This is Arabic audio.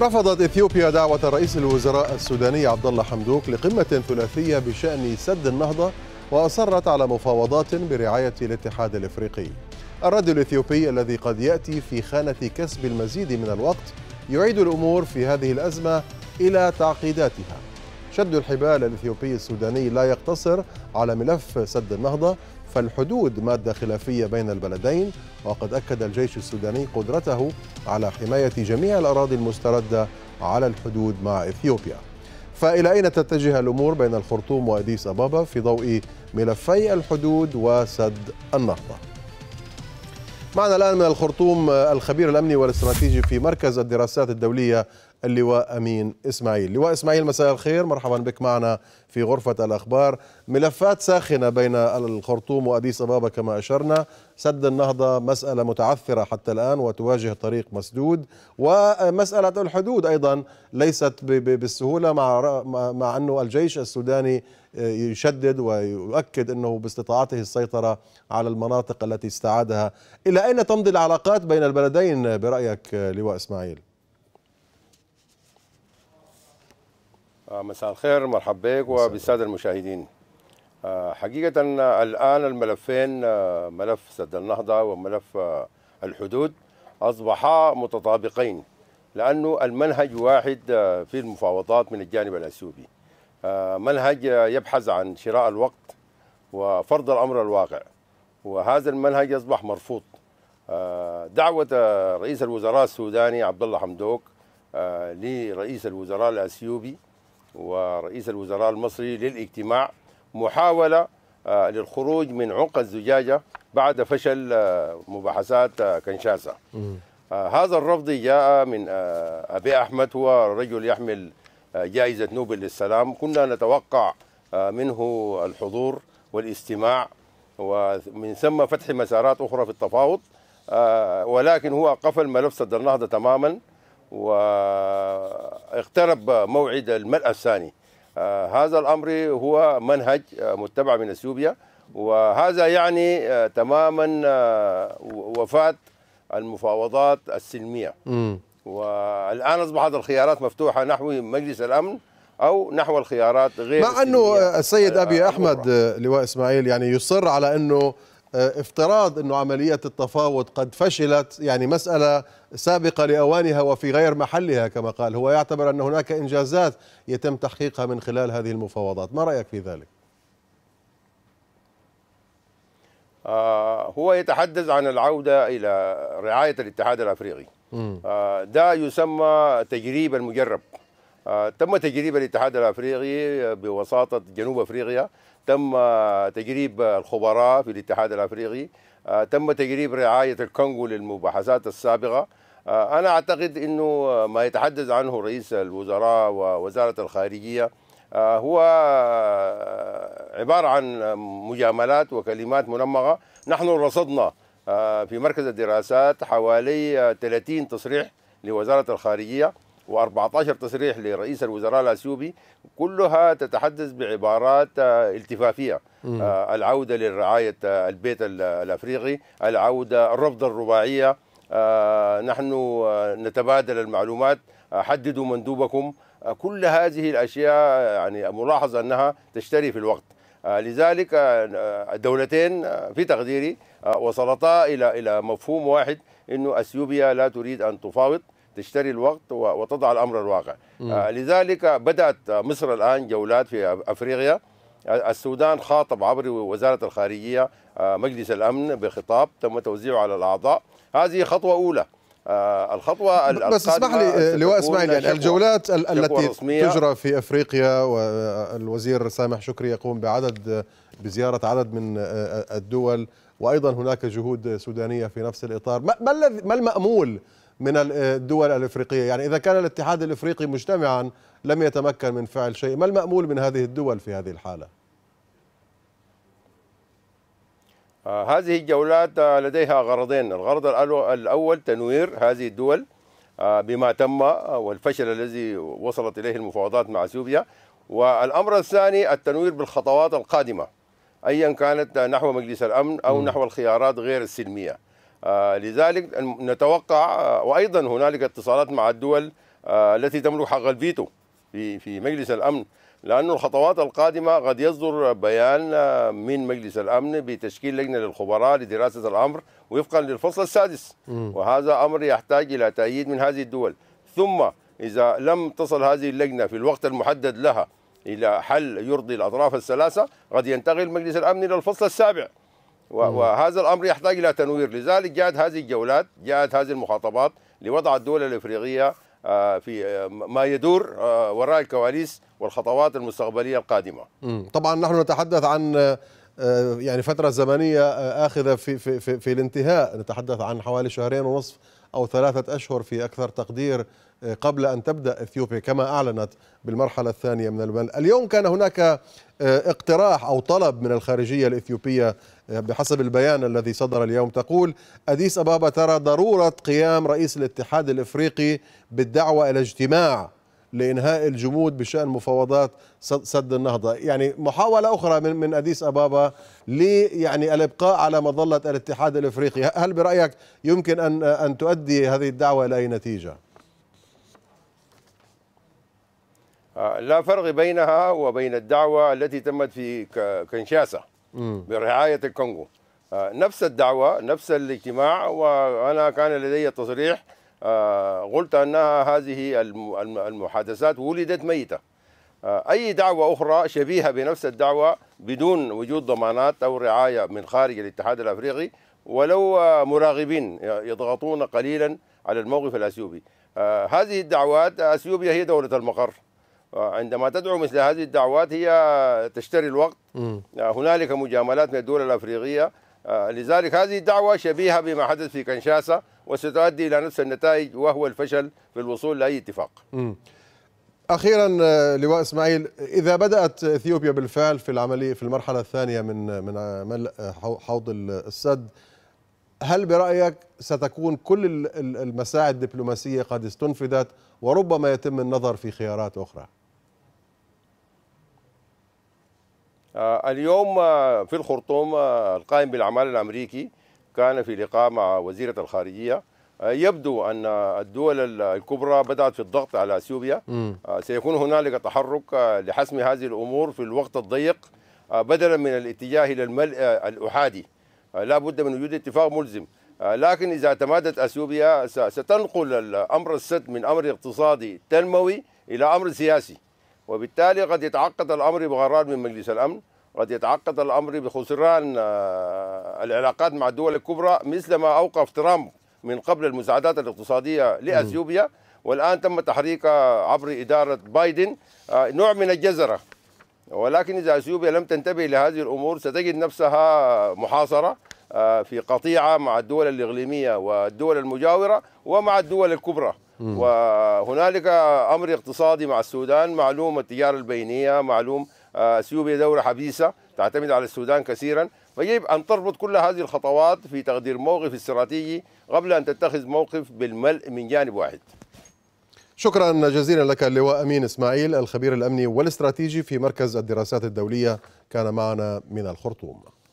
رفضت إثيوبيا دعوة رئيس الوزراء السوداني عبد الله حمدوك لقمة ثلاثية بشأن سد النهضة وأصرت على مفاوضات برعاية الاتحاد الإفريقي الرد الإثيوبي الذي قد يأتي في خانة كسب المزيد من الوقت يعيد الأمور في هذه الأزمة إلى تعقيداتها شد الحبال الإثيوبي السوداني لا يقتصر على ملف سد النهضة فالحدود مادة خلافية بين البلدين وقد أكد الجيش السوداني قدرته على حماية جميع الأراضي المستردة على الحدود مع إثيوبيا فإلى أين تتجه الأمور بين الخرطوم وأديس أبابا في ضوء ملفي الحدود وسد النهضة معنا الآن من الخرطوم الخبير الأمني والاستراتيجي في مركز الدراسات الدولية اللواء أمين إسماعيل لواء إسماعيل مساء الخير مرحبا بك معنا في غرفة الأخبار ملفات ساخنة بين الخرطوم وأديس أبابا كما أشرنا سد النهضة مسألة متعثرة حتى الآن وتواجه طريق مسدود ومسألة الحدود أيضا ليست بالسهولة مع, مع أنه الجيش السوداني آه، يشدد ويؤكد أنه باستطاعته السيطرة على المناطق التي استعادها إلى أين تمضي العلاقات بين البلدين برأيك لواء إسماعيل؟ آه، مساء الخير مرحبا بك وبالساده المشاهدين آه، حقيقه آه، الان الملفين ملف سد النهضه وملف الحدود اصبحا متطابقين لانه المنهج واحد في المفاوضات من الجانب الاثيوبي منهج يبحث عن شراء الوقت وفرض الامر الواقع وهذا المنهج اصبح مرفوض دعوه رئيس الوزراء السوداني عبد الله حمدوك لرئيس الوزراء الاثيوبي ورئيس الوزراء المصري للاجتماع محاولة آه، للخروج من عمق الزجاجة بعد فشل آه، مباحثات آه، كنشاسة هذا الرفض جاء من أبي أحمد هو رجل يحمل جائزة نوبل للسلام كنا نتوقع منه الحضور والاستماع ومن ثم فتح مسارات أخرى في التفاوض ولكن هو قفل ملف صدر النهضة تماما واقترب موعد الملأ الثاني آه، هذا الأمر هو منهج آه، متبع من اثيوبيا وهذا يعني آه، تماما وفاة المفاوضات السلمية م. والآن أصبحت الخيارات مفتوحة نحو مجلس الأمن او نحو الخيارات غير مع انه السيد ابي احمد لواء اسماعيل يعني يصر على انه آه، افتراض أن عملية التفاوض قد فشلت يعني مسألة سابقة لأوانها وفي غير محلها كما قال هو يعتبر أن هناك إنجازات يتم تحقيقها من خلال هذه المفاوضات ما رأيك في ذلك؟ آه، هو يتحدث عن العودة إلى رعاية الاتحاد الأفريقي آه، ده يسمى تجريب المجرب تم تجريب الاتحاد الافريقي بوساطه جنوب افريقيا تم تجريب الخبراء في الاتحاد الافريقي آه، تم تجريب رعايه الكونغو للمباحثات السابقه آه، انا اعتقد انه ما يتحدث عنه رئيس الوزراء ووزاره الخارجيه آه، هو عباره عن مجاملات وكلمات منمقه نحن رصدنا في مركز الدراسات حوالي 30 تصريح لوزاره الخارجيه و14 تصريح لرئيس الوزراء الأثيوبي كلها تتحدث بعبارات آه، التفافية مم. آه، العودة لرعاية آه، البيت الأفريقي العودة الرفض الرباعية نحن نتبادل المعلومات حددوا مندوبكم كل هذه الأشياء يعني ملاحظ أنها تشتري في الوقت لذلك الدولتين في تقديري وصلتا إلى إلى مفهوم واحد أنه أثيوبيا لا تريد أن تفاوض تشتري الوقت وتضع الامر الواقع آه، لذلك بدات مصر الان جولات في افريقيا آه، السودان خاطب عبر وزاره الخارجيه آه، مجلس الامن بخطاب تم توزيعه على الاعضاء هذه خطوه اولى الخطوه بس اسمح لي لواء اسماعيل يعني الجولات التي تجرى في افريقيا والوزير سامح شكري يقوم بعدد بزياره عدد من الدول وايضا هناك جهود سودانيه في نفس الاطار ما الذي ما المامول من آه، الدول الافريقيه، يعني اذا كان الاتحاد الافريقي مجتمعا لم يتمكن من فعل شيء، ما المامول من هذه الدول في هذه الحاله؟ آه، هذه الجولات آه، لديها غرضين، الغرض الاول تنوير هذه الدول بما تم والفشل الذي وصلت اليه المفاوضات مع سوبيا والامر الثاني التنوير بالخطوات القادمه ايا كانت نحو مجلس الامن او نحو الخيارات غير السلميه. آه، لذلك نتوقع آه، وايضا هنالك اتصالات مع الدول آه، التي تملك حق الفيتو في في مجلس الامن لأن الخطوات القادمة قد يصدر بيان من مجلس الأمن بتشكيل لجنة للخبراء لدراسة الأمر وفقا للفصل السادس وهذا أمر يحتاج إلى تأييد من هذه الدول ثم إذا لم تصل هذه اللجنة في الوقت المحدد لها إلى حل يرضي الأطراف الثلاثة قد ينتقل مجلس الأمن إلى الفصل السابع وهذا الامر يحتاج الى تنوير لذلك جاءت هذه الجولات جاءت هذه المخاطبات لوضع الدول الافريقيه آه، في آه، ما يدور آه، وراء الكواليس والخطوات المستقبليه القادمه. طبعا نحن نتحدث عن آه، يعني فترة زمنية آه، آخذة في, في, في, في الانتهاء نتحدث عن حوالي شهرين ونصف أو ثلاثة أشهر في أكثر تقدير آه، قبل أن تبدأ إثيوبيا كما أعلنت بالمرحلة الثانية من الملء اليوم كان هناك اقتراح أو طلب من الخارجية الإثيوبية بحسب البيان الذي صدر اليوم تقول أديس أبابا ترى ضرورة قيام رئيس الاتحاد الإفريقي بالدعوة إلى اجتماع لإنهاء الجمود بشأن مفاوضات سد النهضة يعني محاولة أخرى من, من أديس أبابا لي يعني الإبقاء على مظلة الاتحاد الإفريقي هل برأيك يمكن أن, أن تؤدي هذه الدعوة إلى أي نتيجة؟ آه، لا فرق بينها وبين الدعوة التي تمت في كنشاسا برعاية الكونغو آه، نفس الدعوة نفس الاجتماع وأنا كان لدي تصريح آه، قلت أنها هذه المحادثات ولدت ميتة آه، أي دعوة أخرى شبيهة بنفس الدعوة بدون وجود ضمانات أو رعاية من خارج الاتحاد الأفريقي ولو مراغبين يضغطون قليلا على الموقف الأثيوبي آه، هذه الدعوات أثيوبيا هي دولة المقر عندما تدعو مثل هذه الدعوات هي تشتري الوقت هنالك مجاملات من الدول الافريقيه آه، لذلك هذه الدعوة شبيهة بما حدث في كنشاسة وستؤدي إلى نفس النتائج وهو الفشل في الوصول لأي اتفاق م. أخيرا آه، لواء إسماعيل إذا بدأت إثيوبيا بالفعل في العملية في المرحلة الثانية من من آه، حوض السد هل برأيك ستكون كل المساعي الدبلوماسية قد استنفذت وربما يتم النظر في خيارات أخرى؟ آه، اليوم آه، في الخرطوم آه، القائم بالأعمال الأمريكي كان في لقاء مع وزيرة الخارجية يبدو أن الدول الكبرى بدأت في الضغط على أثيوبيا سيكون هنالك تحرك لحسم هذه الأمور في الوقت الضيق بدلا من الاتجاه إلى الملء الأحادي لا بد من وجود اتفاق ملزم لكن إذا تمادت أثيوبيا ستنقل الأمر السد من أمر اقتصادي تنموي إلى أمر سياسي وبالتالي قد يتعقد الأمر بغرار من مجلس الأمن قد يتعقد الأمر بخسران آه، العلاقات مع الدول الكبرى مثل ما أوقف ترامب من قبل المساعدات الاقتصادية لأثيوبيا والآن تم تحريك عبر إدارة بايدن آه، نوع من الجزرة ولكن إذا أثيوبيا لم تنتبه لهذه الأمور ستجد نفسها محاصرة آه، في قطيعة مع الدول الإقليمية والدول المجاورة ومع الدول الكبرى وهنالك امر اقتصادي مع السودان معلوم التجاره البينيه معلوم آه، اثيوبيا دوله حبيسه تعتمد على السودان كثيرا فيجب ان تربط كل هذه الخطوات في تقدير موقف استراتيجي قبل ان تتخذ موقف بالملء من جانب واحد. شكرا جزيلا لك اللواء امين اسماعيل الخبير الامني والاستراتيجي في مركز الدراسات الدوليه كان معنا من الخرطوم.